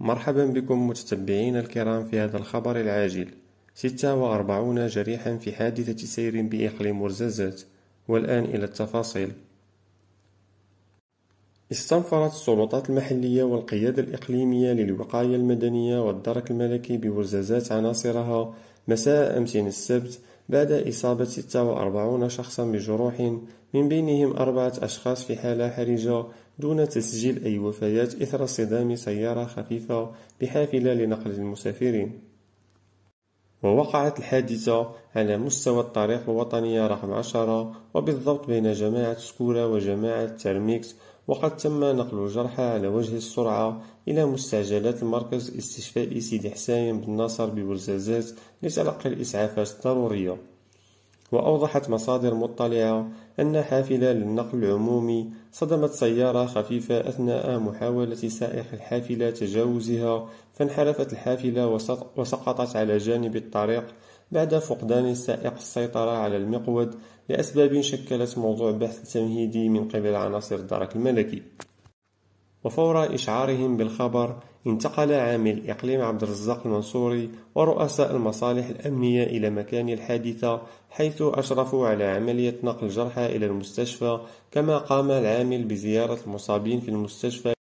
مرحبا بكم متتبعين الكرام في هذا الخبر العاجل 46 جريحا في حادثة سير بإقليم مرزازات والآن إلى التفاصيل استنفرت السلطات المحلية والقيادة الإقليمية للوقاية المدنية والدرك الملكي بورزازات عناصرها مساء أمس السبت بعد إصابة 46 شخصا بجروح من بينهم أربعة أشخاص في حالة حرجة دون تسجيل أي وفيات إثر صدام سيارة خفيفة بحافلة لنقل المسافرين ووقعت الحادثة على مستوى الطريق الوطنية رقم 10 وبالضبط بين جماعة سكورة وجماعة ترميكس وقد تم نقل الجرحى على وجه السرعة إلى مستعجلات المركز الاستشفائي سيدي حسين بن ناصر بولزازات لتلقي الإسعافات الضرورية وأوضحت مصادر مطلعة أن حافلة للنقل العمومي صدمت سيارة خفيفة أثناء محاولة سائق الحافلة تجاوزها فانحرفت الحافلة وسقطت على جانب الطريق بعد فقدان السائق السيطرة على المقود لأسباب شكلت موضوع بحث تمهيدي من قبل عناصر الدرك الملكي وفور إشعارهم بالخبر انتقل عامل إقليم عبد الرزاق المنصوري ورؤساء المصالح الأمنية إلى مكان الحادثة حيث أشرفوا على عملية نقل الجرحى إلى المستشفى كما قام العامل بزيارة المصابين في المستشفى